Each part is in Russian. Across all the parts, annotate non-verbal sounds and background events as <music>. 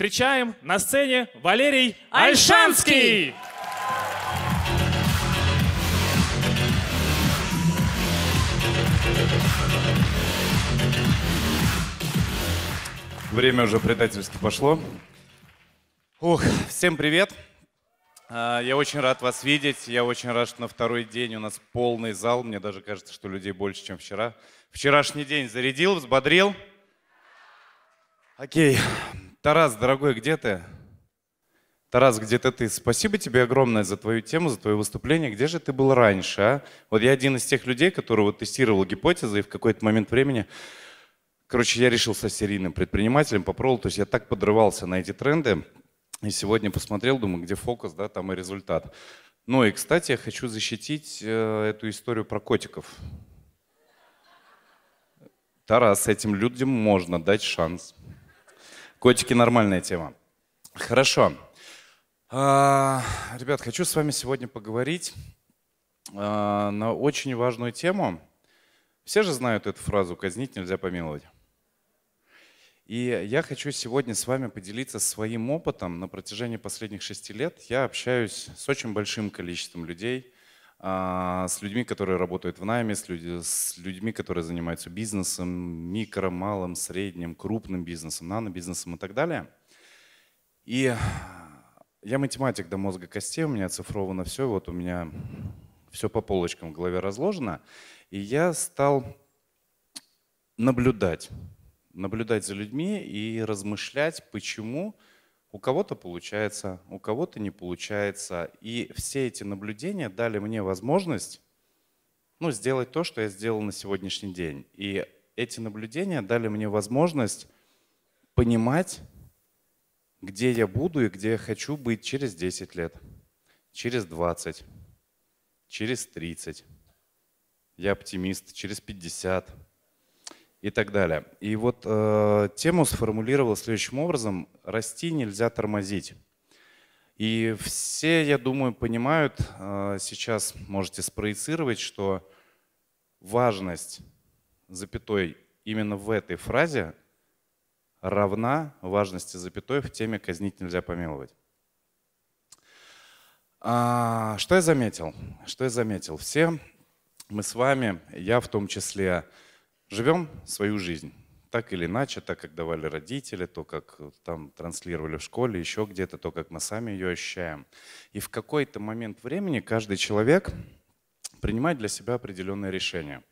Встречаем на сцене Валерий Альшанский! Время уже предательски пошло. Ух, всем привет. А, я очень рад вас видеть. Я очень рад, что на второй день у нас полный зал. Мне даже кажется, что людей больше, чем вчера. Вчерашний день зарядил, взбодрил. Окей. Тарас, дорогой, где ты? Тарас, где-то ты. Спасибо тебе огромное за твою тему, за твое выступление. Где же ты был раньше? А? Вот я один из тех людей, который вот тестировал гипотезы, и в какой-то момент времени, короче, я решил со серийным предпринимателем, попробовал. То есть я так подрывался на эти тренды. И сегодня посмотрел, думаю, где фокус, да, там и результат. Ну и, кстати, я хочу защитить э, эту историю про котиков. Тарас, этим людям можно дать шанс. Котики нормальная тема. Хорошо. А, ребят, хочу с вами сегодня поговорить а, на очень важную тему. Все же знают эту фразу «казнить нельзя помиловать». И я хочу сегодня с вами поделиться своим опытом. На протяжении последних шести лет я общаюсь с очень большим количеством людей – а, с людьми, которые работают в найме, с, людьми, которые занимаются бизнесом, микро, малым, средним, крупным бизнесом, нанобизнесом и так далее. И я математик до мозга костей, у меня оцифровано все, вот у меня все по полочкам в голове разложено. И я стал наблюдать, наблюдать за людьми и размышлять, почему у кого-то получается, у кого-то не получается. И все эти наблюдения дали мне возможность ну, сделать то, что я сделал на сегодняшний день. И эти наблюдения дали мне возможность понимать, где я буду и где я хочу быть через 10 лет, через 20, через 30. Я оптимист, через 50 и так далее. И вот э, тему сформулировал следующим образом. Расти нельзя тормозить. И все, я думаю, понимают, э, сейчас можете спроецировать, что важность запятой именно в этой фразе равна важности запятой в теме «казнить нельзя помиловать». А, что я заметил? Что я заметил? Все мы с вами, я в том числе, живем свою жизнь. Так или иначе, так как давали родители, то, как э, там транслировали в школе, еще где-то, то, как мы сами ее ощущаем. И в какой-то момент времени каждый человек принимает для себя определенное решение,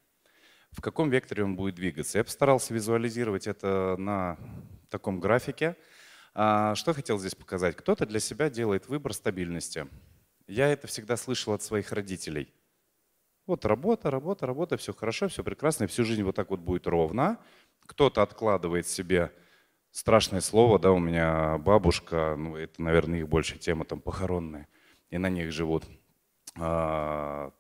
в каком векторе он будет двигаться. Я постарался визуализировать это на таком графике. А, что хотел здесь показать? Кто-то для себя делает выбор стабильности. Я это всегда слышал от своих родителей. Вот работа, работа, работа, все хорошо, все прекрасно, и всю жизнь вот так вот будет ровно. Кто-то откладывает себе страшное слово, да, у меня бабушка, ну это, наверное, их больше тема, там похоронная, и на них живут а,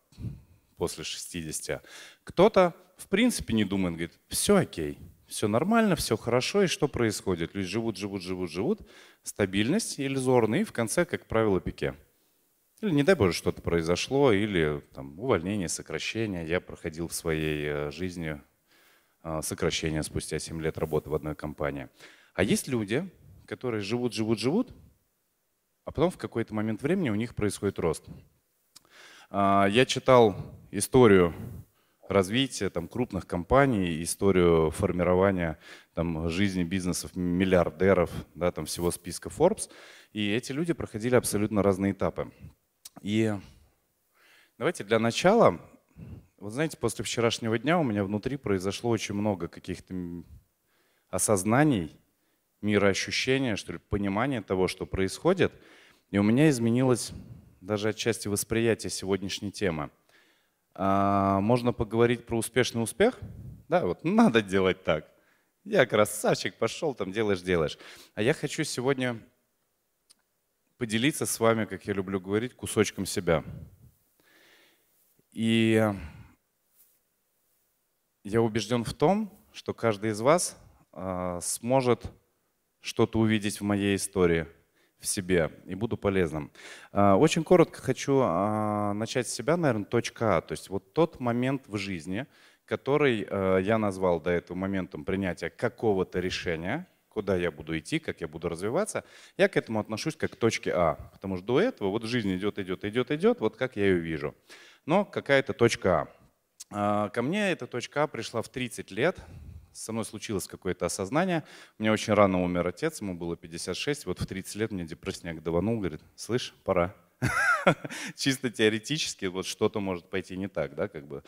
после 60. Кто-то, в принципе, не думает, говорит, все окей, все нормально, все хорошо, и что происходит? Люди живут, живут, живут, живут, стабильность иллюзорная, и в конце, как правило, пике. Или, не дай Боже, что-то произошло, или там, увольнение, сокращение. Я проходил в своей э, жизни э, сокращение спустя 7 лет работы в одной компании. А есть люди, которые живут, живут, живут, а потом в какой-то момент времени у них происходит рост. А, я читал историю развития там, крупных компаний, историю формирования там, жизни бизнесов миллиардеров, да, там, всего списка Forbes. И эти люди проходили абсолютно разные этапы. И давайте для начала, вот знаете, после вчерашнего дня у меня внутри произошло очень много каких-то осознаний, мироощущения, что ли, понимания того, что происходит. И у меня изменилось даже отчасти восприятие сегодняшней темы. А, можно поговорить про успешный успех. Да, вот надо делать так. Я красавчик, пошел там, делаешь, делаешь. А я хочу сегодня поделиться с вами, как я люблю говорить, кусочком себя. И я убежден в том, что каждый из вас э, сможет что-то увидеть в моей истории, в себе, и буду полезным. Э, очень коротко хочу э, начать с себя, наверное, точка А, то есть вот тот момент в жизни, который я назвал до этого моментом принятия какого-то решения – куда я буду идти, как я буду развиваться, я к этому отношусь как к точке А. Потому что до этого вот жизнь идет, идет, идет, идет, вот как я ее вижу. Но какая-то точка а. а. Ко мне эта точка А пришла в 30 лет, со мной случилось какое-то осознание. У меня очень рано умер отец, ему было 56, вот в 30 лет мне депрессняк даванул, говорит, слышь, пора. <laughs> чисто теоретически вот что-то может пойти не так, да, как бы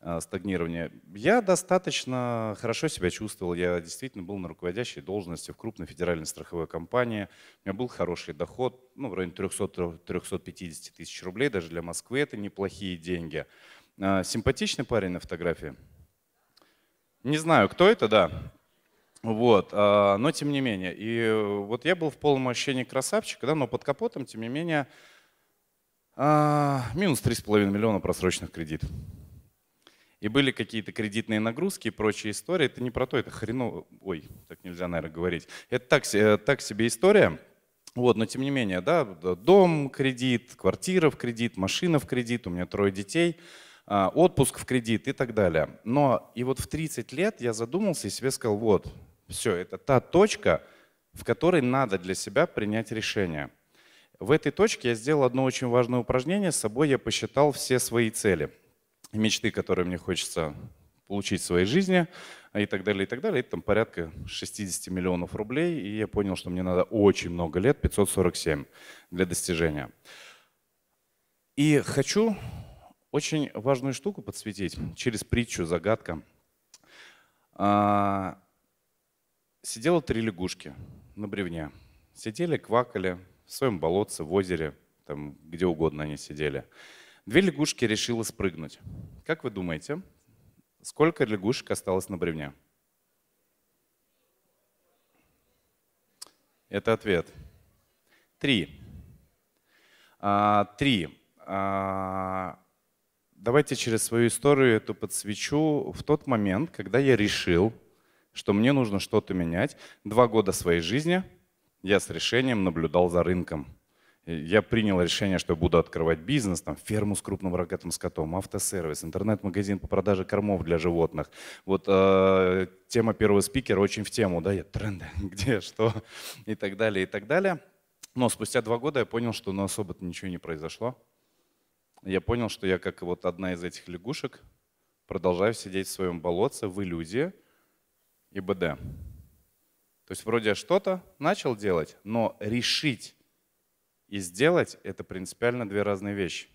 э, стагнирование. Я достаточно хорошо себя чувствовал, я действительно был на руководящей должности в крупной федеральной страховой компании, у меня был хороший доход, ну, в районе 300-350 тысяч рублей, даже для Москвы это неплохие деньги. Э, симпатичный парень на фотографии? Не знаю, кто это, да, вот, э, но тем не менее. И вот я был в полном ощущении красавчика, да, но под капотом, тем не менее, а, минус 3,5 миллиона просроченных кредитов. И были какие-то кредитные нагрузки и прочие истории. Это не про то, это хреново. Ой, так нельзя, наверное, говорить. Это так, э, так себе история. Вот, но тем не менее, да, дом кредит, квартира в кредит, машина в кредит, у меня трое детей, а, отпуск в кредит и так далее. Но и вот в 30 лет я задумался и себе сказал, вот, все, это та точка, в которой надо для себя принять решение – в этой точке я сделал одно очень важное упражнение. С собой я посчитал все свои цели, мечты, которые мне хочется получить в своей жизни и так далее, и так далее. Это там порядка 60 миллионов рублей, и я понял, что мне надо очень много лет, 547 для достижения. И хочу очень важную штуку подсветить через притчу, загадка. А, Сидело три лягушки на бревне. Сидели, квакали, в своем болотце, в озере, там где угодно они сидели. Две лягушки решила спрыгнуть. Как вы думаете, сколько лягушек осталось на бревне? Это ответ. Три. А, три. А, давайте через свою историю эту подсвечу. В тот момент, когда я решил, что мне нужно что-то менять, два года своей жизни – я с решением наблюдал за рынком. Я принял решение, что буду открывать бизнес, там, ферму с крупным рогатым скотом, автосервис, интернет-магазин по продаже кормов для животных. Вот э, тема первого спикера очень в тему, да, я тренды, <laughs> где, что и так далее, и так далее. Но спустя два года я понял, что ну, особо то ничего не произошло. Я понял, что я как вот одна из этих лягушек продолжаю сидеть в своем болотце в иллюзии и БД. То есть вроде что-то начал делать, но решить и сделать — это принципиально две разные вещи.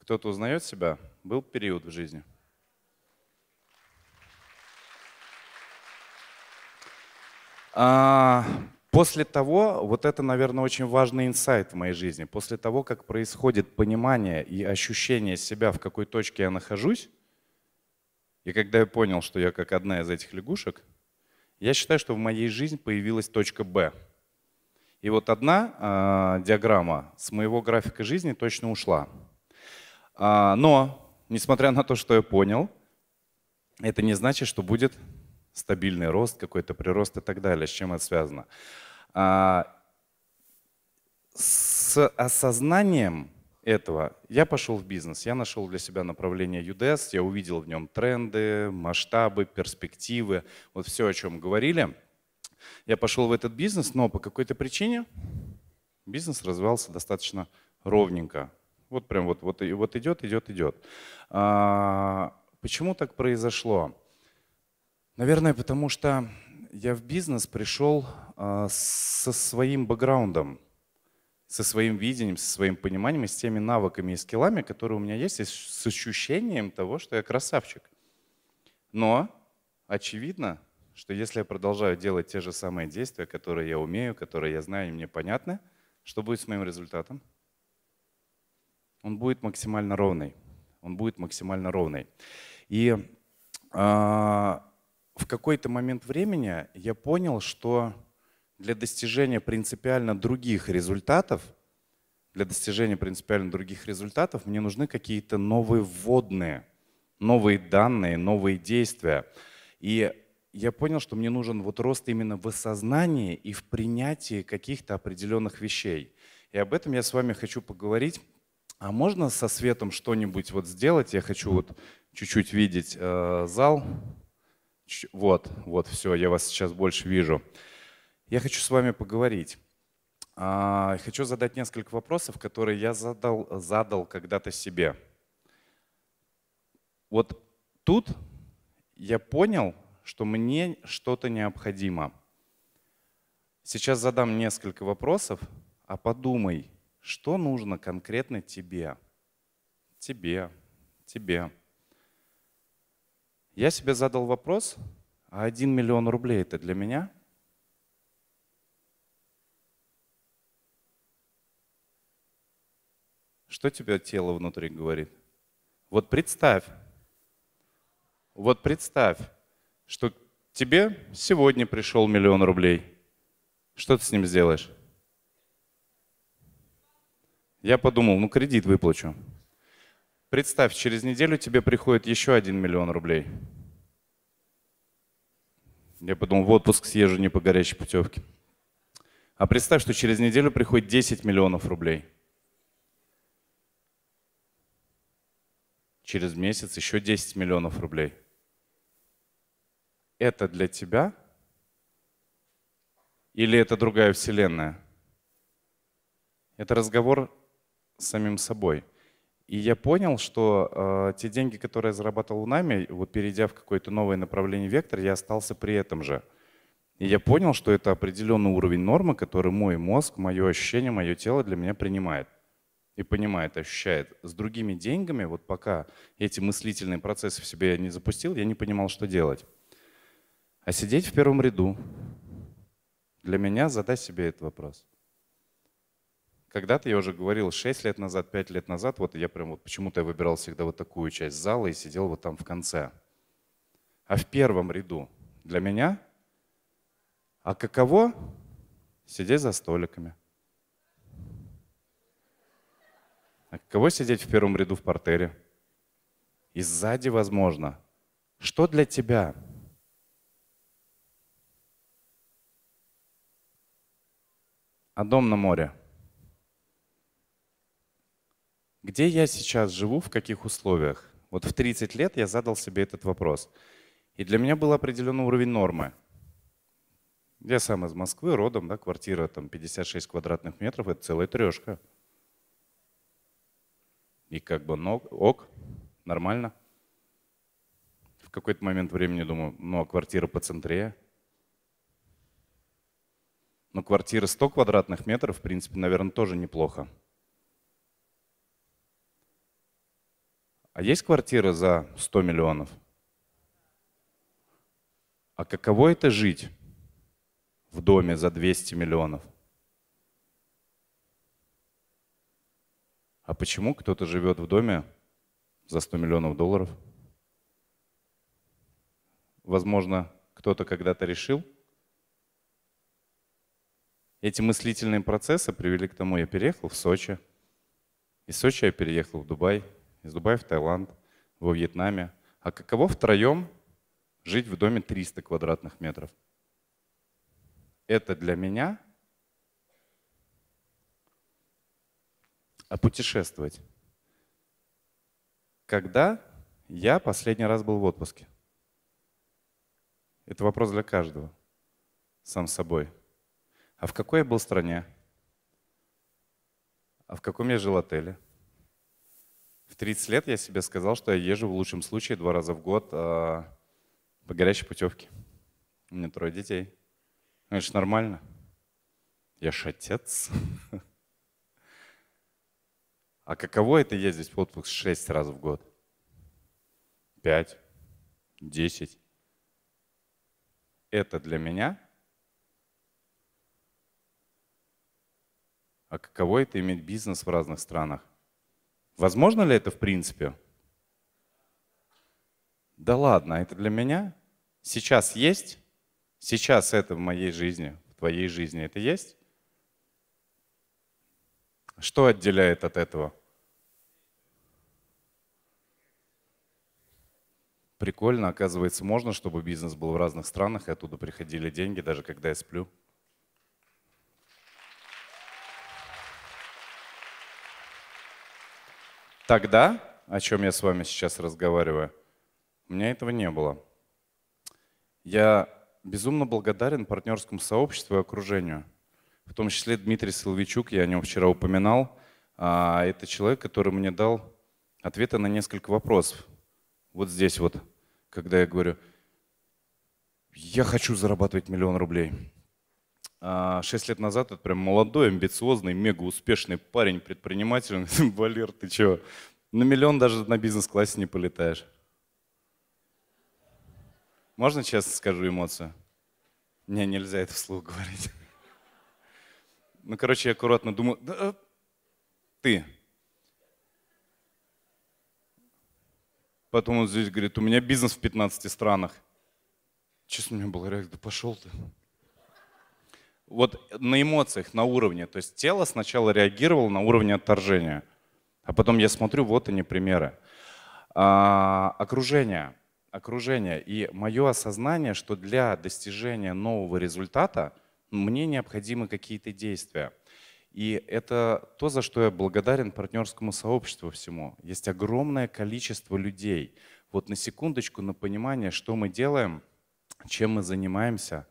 Кто-то узнает себя? Был период в жизни. А, после того, вот это, наверное, очень важный инсайт в моей жизни, после того, как происходит понимание и ощущение себя, в какой точке я нахожусь, и когда я понял, что я как одна из этих лягушек — я считаю, что в моей жизни появилась точка «Б». И вот одна э, диаграмма с моего графика жизни точно ушла. А, но, несмотря на то, что я понял, это не значит, что будет стабильный рост, какой-то прирост и так далее. С чем это связано? А, с осознанием этого я пошел в бизнес, я нашел для себя направление UDES, я увидел в нем тренды, масштабы, перспективы, вот все, о чем говорили. Я пошел в этот бизнес, но по какой-то причине бизнес развивался достаточно ровненько. Вот прям вот, вот, и вот идет, идет, идет. А, почему так произошло? Наверное, потому что я в бизнес пришел а, со своим бэкграундом со своим видением, со своим пониманием и с теми навыками и скиллами, которые у меня есть, и с ощущением того, что я красавчик. Но очевидно, что если я продолжаю делать те же самые действия, которые я умею, которые я знаю и мне понятны, что будет с моим результатом? Он будет максимально ровный. Он будет максимально ровный. И э, в какой-то момент времени я понял, что для достижения принципиально других результатов, для достижения принципиально других результатов мне нужны какие-то новые вводные, новые данные, новые действия. И я понял, что мне нужен вот рост именно в осознании и в принятии каких-то определенных вещей. И об этом я с вами хочу поговорить. А можно со светом что-нибудь вот сделать? Я хочу вот чуть-чуть видеть э, зал. Ч вот, вот, все, я вас сейчас больше вижу. Я хочу с вами поговорить. А, хочу задать несколько вопросов, которые я задал, задал когда-то себе. Вот тут я понял, что мне что-то необходимо. Сейчас задам несколько вопросов, а подумай, что нужно конкретно тебе. Тебе, тебе. Я себе задал вопрос, а один миллион рублей это для меня – Что тебе тело внутри говорит? Вот представь, вот представь, что тебе сегодня пришел миллион рублей. Что ты с ним сделаешь? Я подумал, ну кредит выплачу. Представь, через неделю тебе приходит еще один миллион рублей. Я подумал, в отпуск съезжу не по горячей путевке. А представь, что через неделю приходит 10 миллионов рублей – через месяц еще 10 миллионов рублей. Это для тебя или это другая вселенная? Это разговор с самим собой. И я понял, что э, те деньги, которые я зарабатывал в нами, вот перейдя в какое-то новое направление вектор, я остался при этом же. И я понял, что это определенный уровень нормы, который мой мозг, мое ощущение, мое тело для меня принимает и понимает, ощущает. С другими деньгами, вот пока эти мыслительные процессы в себе я не запустил, я не понимал, что делать. А сидеть в первом ряду, для меня задай себе этот вопрос. Когда-то я уже говорил, 6 лет назад, 5 лет назад, вот я прям вот почему-то я выбирал всегда вот такую часть зала и сидел вот там в конце. А в первом ряду для меня, а каково сидеть за столиками? А кого сидеть в первом ряду в портере? И сзади, возможно. Что для тебя? А дом на море? Где я сейчас живу, в каких условиях? Вот в 30 лет я задал себе этот вопрос. И для меня был определенный уровень нормы. Я сам из Москвы, родом, да, квартира там 56 квадратных метров, это целая трешка. И как бы, ну, ок, нормально. В какой-то момент времени думаю, ну, а квартира по центре? Ну, квартира 100 квадратных метров, в принципе, наверное, тоже неплохо. А есть квартира за 100 миллионов? А каково это жить в доме за 200 миллионов? А почему кто-то живет в доме за 100 миллионов долларов? Возможно, кто-то когда-то решил. Эти мыслительные процессы привели к тому, я переехал в Сочи. Из Сочи я переехал в Дубай, из Дубая в Таиланд, во Вьетнаме. А каково втроем жить в доме 300 квадратных метров? Это для меня а путешествовать. Когда я последний раз был в отпуске? Это вопрос для каждого, сам собой. А в какой я был стране? А в каком я жил отеле? В 30 лет я себе сказал, что я езжу в лучшем случае два раза в год э, по горячей путевке. У меня трое детей. Это же нормально. Я ж отец. <laughs> А каково это ездить в отпуск 6 раз в год? 5, 10. Это для меня? А каково это иметь бизнес в разных странах? Возможно ли это в принципе? Да ладно, это для меня? Сейчас есть? Сейчас это в моей жизни, в твоей жизни это есть? Что отделяет от этого? Прикольно, оказывается, можно, чтобы бизнес был в разных странах, и оттуда приходили деньги, даже когда я сплю. Тогда, о чем я с вами сейчас разговариваю, у меня этого не было. Я безумно благодарен партнерскому сообществу и окружению. В том числе Дмитрий Соловичук, я о нем вчера упоминал. А, это человек, который мне дал ответы на несколько вопросов вот здесь вот, когда я говорю, я хочу зарабатывать миллион рублей. А, шесть лет назад это прям молодой, амбициозный, мега успешный парень, предприниматель. Валер, ты чего? На миллион даже на бизнес-классе не полетаешь. Можно честно скажу эмоцию? Не, нельзя это вслух говорить. Ну, короче, я аккуратно думаю. Э, ты, Потом он здесь говорит, у меня бизнес в 15 странах. Честно, у меня было реально, да пошел ты. Вот на эмоциях, на уровне. То есть тело сначала реагировало на уровне отторжения. А потом я смотрю, вот они примеры. А, окружение. Окружение. И мое осознание, что для достижения нового результата мне необходимы какие-то действия. И это то, за что я благодарен партнерскому сообществу всему. Есть огромное количество людей. Вот на секундочку, на понимание, что мы делаем, чем мы занимаемся,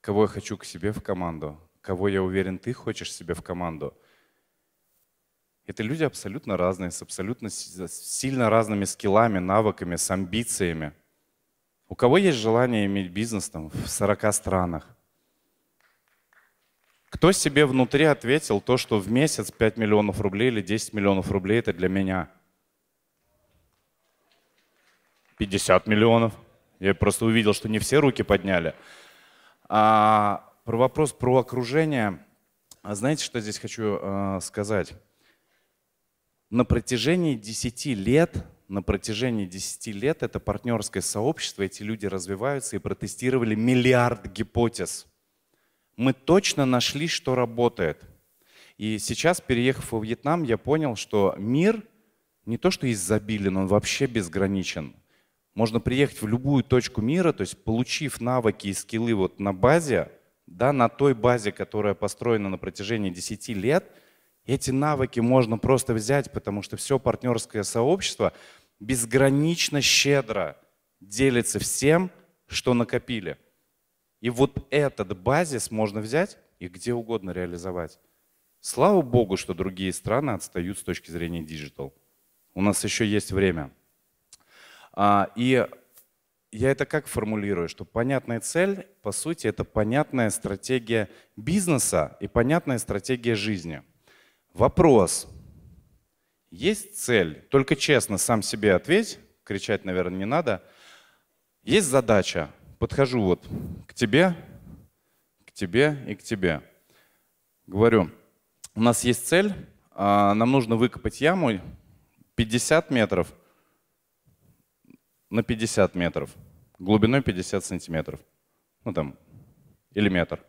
кого я хочу к себе в команду, кого я уверен, ты хочешь себе в команду. Это люди абсолютно разные, с абсолютно сильно разными скиллами, навыками, с амбициями. У кого есть желание иметь бизнес там, в 40 странах? Кто себе внутри ответил то, что в месяц 5 миллионов рублей или 10 миллионов рублей это для меня? 50 миллионов. Я просто увидел, что не все руки подняли. А, про вопрос про окружение. А знаете, что я здесь хочу э, сказать? На протяжении 10 лет, на протяжении 10 лет это партнерское сообщество, эти люди развиваются и протестировали миллиард гипотез – мы точно нашли, что работает. И сейчас, переехав во Вьетнам, я понял, что мир не то что изобилен, он вообще безграничен. Можно приехать в любую точку мира, то есть получив навыки и скиллы вот на базе, да, на той базе, которая построена на протяжении 10 лет, эти навыки можно просто взять, потому что все партнерское сообщество безгранично щедро делится всем, что накопили. И вот этот базис можно взять и где угодно реализовать. Слава богу, что другие страны отстают с точки зрения диджитал. У нас еще есть время. А, и я это как формулирую, что понятная цель, по сути, это понятная стратегия бизнеса и понятная стратегия жизни. Вопрос. Есть цель? Только честно сам себе ответь, кричать, наверное, не надо. Есть задача, подхожу вот к тебе, к тебе и к тебе. Говорю, у нас есть цель, а, нам нужно выкопать яму 50 метров на 50 метров, глубиной 50 сантиметров, ну там, или метр.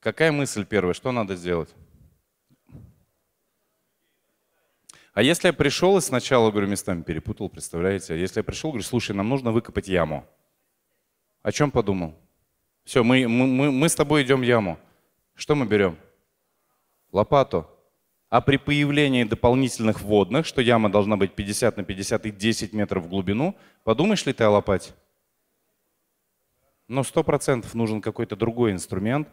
Какая мысль первая, что надо сделать? А если я пришел и сначала, говорю, местами перепутал, представляете? А если я пришел, говорю, слушай, нам нужно выкопать яму. О чем подумал? Все, мы, мы, мы, мы с тобой идем в яму. Что мы берем? Лопату. А при появлении дополнительных водных, что яма должна быть 50 на 50 и 10 метров в глубину, подумаешь ли ты о лопате? Но 100% нужен какой-то другой инструмент,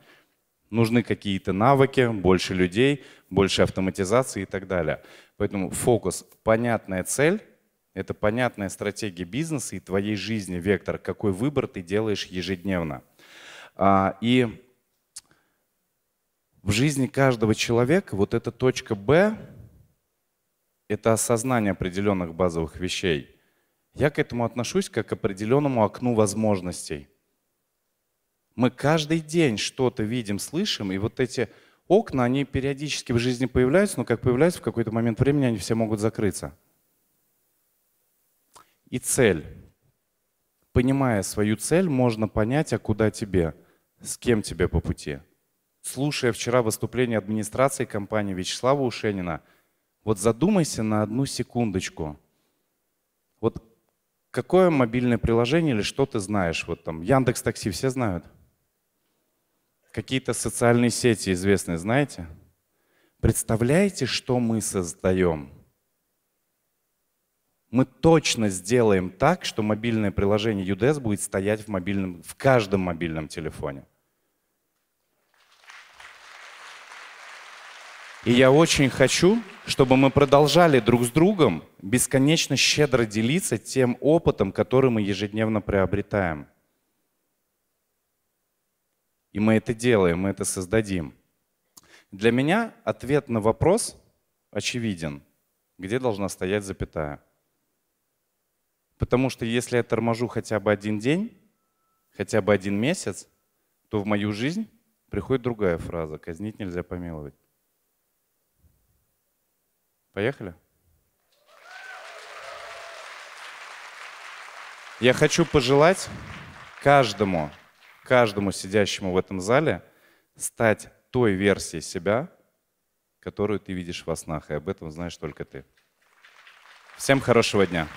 нужны какие-то навыки, больше людей, больше автоматизации и так далее. Поэтому фокус, понятная цель, это понятная стратегия бизнеса и твоей жизни, вектор, какой выбор ты делаешь ежедневно. А, и в жизни каждого человека вот эта точка «Б» — это осознание определенных базовых вещей. Я к этому отношусь как к определенному окну возможностей. Мы каждый день что-то видим, слышим, и вот эти окна, они периодически в жизни появляются, но как появляются, в какой-то момент времени они все могут закрыться. И цель. Понимая свою цель, можно понять, а куда тебе, с кем тебе по пути. Слушая вчера выступление администрации компании Вячеслава Ушенина, вот задумайся на одну секундочку. Вот какое мобильное приложение или что ты знаешь? Вот там Яндекс Такси все знают – какие-то социальные сети известные, знаете? Представляете, что мы создаем? Мы точно сделаем так, что мобильное приложение UDS будет стоять в, мобильном, в каждом мобильном телефоне. И я очень хочу, чтобы мы продолжали друг с другом бесконечно щедро делиться тем опытом, который мы ежедневно приобретаем. И мы это делаем, мы это создадим. Для меня ответ на вопрос очевиден. Где должна стоять запятая? Потому что если я торможу хотя бы один день, хотя бы один месяц, то в мою жизнь приходит другая фраза «казнить нельзя помиловать». Поехали? Я хочу пожелать каждому каждому сидящему в этом зале стать той версией себя, которую ты видишь во снах, и об этом знаешь только ты. Всем хорошего дня.